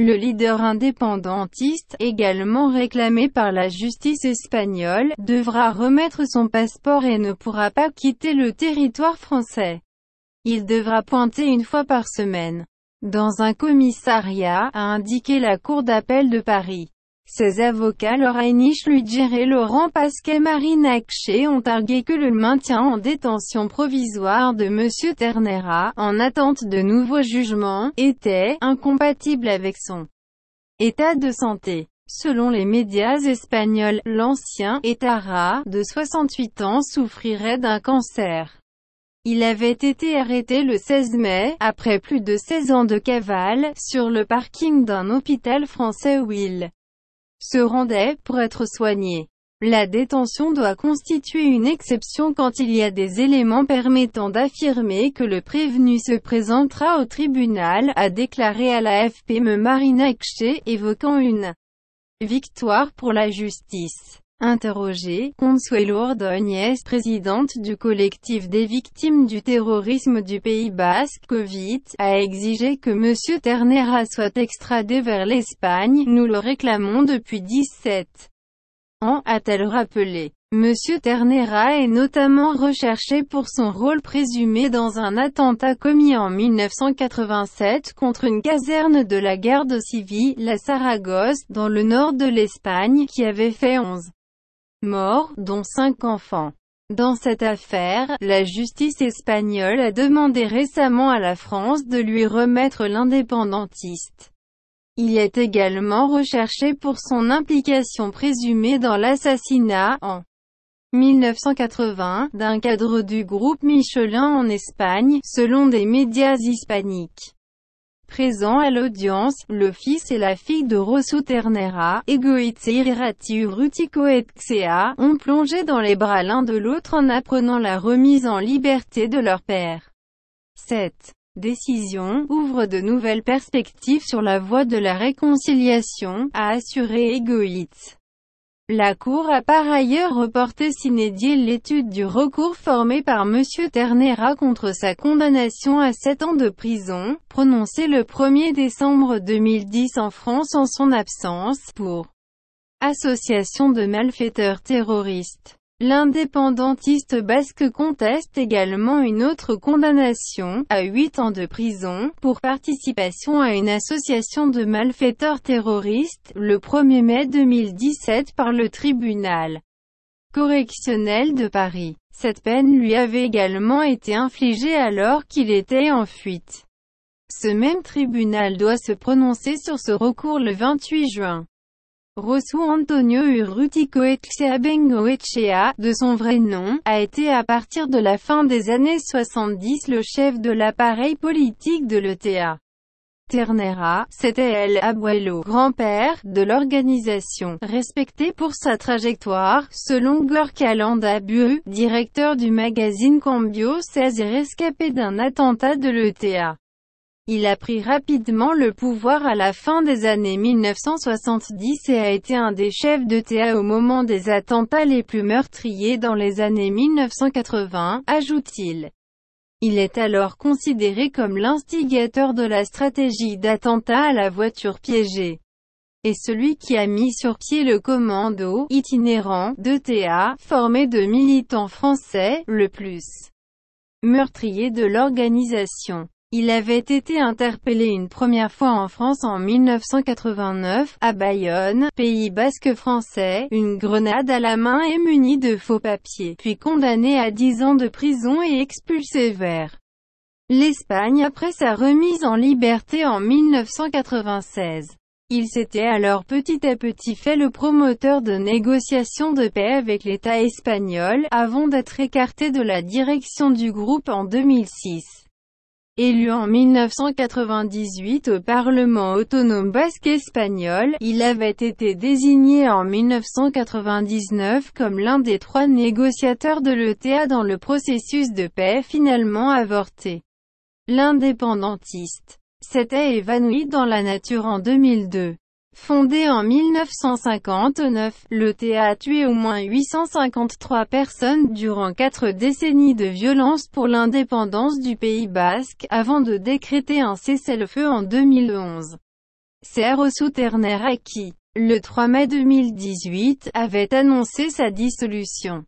Le leader indépendantiste, également réclamé par la justice espagnole, devra remettre son passeport et ne pourra pas quitter le territoire français. Il devra pointer une fois par semaine dans un commissariat, a indiqué la Cour d'appel de Paris. Ses avocats Laura Ludger et Laurent Pasquet marie nakché ont argué que le maintien en détention provisoire de M. Ternera, en attente de nouveaux jugements, était incompatible avec son état de santé. Selon les médias espagnols, l'ancien Etara, de 68 ans, souffrirait d'un cancer. Il avait été arrêté le 16 mai, après plus de 16 ans de cavale, sur le parking d'un hôpital français où se rendait, pour être soigné. La détention doit constituer une exception quand il y a des éléments permettant d'affirmer que le prévenu se présentera au tribunal, a déclaré à la FPM Marina Ekche, évoquant une victoire pour la justice. Interrogée, Consuelo Ordóñez, présidente du collectif des victimes du terrorisme du Pays Basque, COVID, a exigé que M. Ternera soit extradé vers l'Espagne, nous le réclamons depuis 17 ans, a-t-elle rappelé. M. Ternera est notamment recherché pour son rôle présumé dans un attentat commis en 1987 contre une caserne de la garde civile la Saragosse, dans le nord de l'Espagne, qui avait fait 11 mort, dont cinq enfants. Dans cette affaire, la justice espagnole a demandé récemment à la France de lui remettre l'indépendantiste. Il est également recherché pour son implication présumée dans l'assassinat, en 1980, d'un cadre du groupe Michelin en Espagne, selon des médias hispaniques. Présent à l'audience, le fils et la fille de Rosso Ternera, et Irati Urutico et Xea, ont plongé dans les bras l'un de l'autre en apprenant la remise en liberté de leur père. Cette décision ouvre de nouvelles perspectives sur la voie de la réconciliation, a assuré Egoitz. La Cour a par ailleurs reporté s'inédier l'étude du recours formé par M. Ternera contre sa condamnation à 7 ans de prison, prononcée le 1er décembre 2010 en France en son absence, pour association de malfaiteurs terroristes. L'indépendantiste basque conteste également une autre condamnation, à 8 ans de prison, pour participation à une association de malfaiteurs terroristes, le 1er mai 2017 par le tribunal correctionnel de Paris. Cette peine lui avait également été infligée alors qu'il était en fuite. Ce même tribunal doit se prononcer sur ce recours le 28 juin. Rosso Antonio Urrutico Echea, de son vrai nom, a été à partir de la fin des années 70 le chef de l'appareil politique de l'ETA. Ternera, c'était elle, Abuelo, grand-père, de l'organisation, respecté pour sa trajectoire, selon Gorka Buu, directeur du magazine Cambio 16 et rescapé d'un attentat de l'ETA. Il a pris rapidement le pouvoir à la fin des années 1970 et a été un des chefs de TA au moment des attentats les plus meurtriers dans les années 1980, ajoute-t-il. Il est alors considéré comme l'instigateur de la stratégie d'attentat à la voiture piégée et celui qui a mis sur pied le commando itinérant de TA, formé de militants français, le plus meurtrier de l'organisation. Il avait été interpellé une première fois en France en 1989, à Bayonne, pays basque français, une grenade à la main et muni de faux papiers, puis condamné à 10 ans de prison et expulsé vers l'Espagne après sa remise en liberté en 1996. Il s'était alors petit à petit fait le promoteur de négociations de paix avec l'État espagnol, avant d'être écarté de la direction du groupe en 2006. Élu en 1998 au Parlement autonome basque espagnol, il avait été désigné en 1999 comme l'un des trois négociateurs de l'ETA dans le processus de paix finalement avorté. L'indépendantiste s'était évanoui dans la nature en 2002. Fondé en 1959, le TA a tué au moins 853 personnes durant quatre décennies de violence pour l'indépendance du Pays Basque, avant de décréter un cessez-le-feu en 2011. Serre Souterner qui, le 3 mai 2018, avait annoncé sa dissolution.